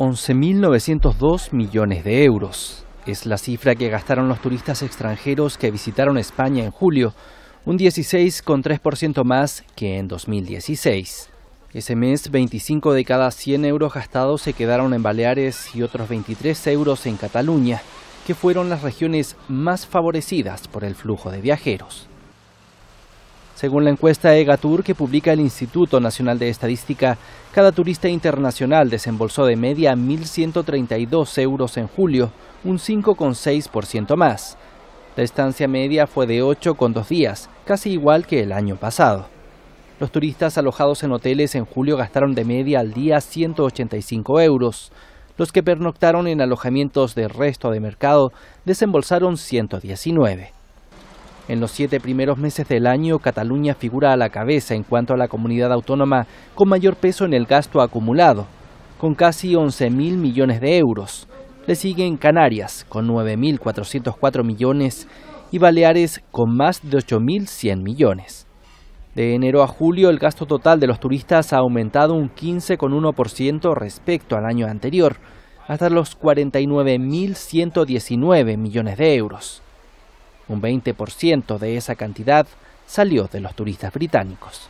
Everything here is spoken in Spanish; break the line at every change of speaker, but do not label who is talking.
11.902 millones de euros. Es la cifra que gastaron los turistas extranjeros que visitaron España en julio, un 16,3% más que en 2016. Ese mes, 25 de cada 100 euros gastados se quedaron en Baleares y otros 23 euros en Cataluña, que fueron las regiones más favorecidas por el flujo de viajeros. Según la encuesta EGATUR que publica el Instituto Nacional de Estadística, cada turista internacional desembolsó de media 1.132 euros en julio, un 5,6% más. La estancia media fue de 8,2 días, casi igual que el año pasado. Los turistas alojados en hoteles en julio gastaron de media al día 185 euros. Los que pernoctaron en alojamientos de resto de mercado desembolsaron 119. En los siete primeros meses del año, Cataluña figura a la cabeza en cuanto a la comunidad autónoma con mayor peso en el gasto acumulado, con casi 11.000 millones de euros. Le siguen Canarias, con 9.404 millones, y Baleares, con más de 8.100 millones. De enero a julio, el gasto total de los turistas ha aumentado un 15,1% respecto al año anterior, hasta los 49.119 millones de euros. Un 20% de esa cantidad salió de los turistas británicos.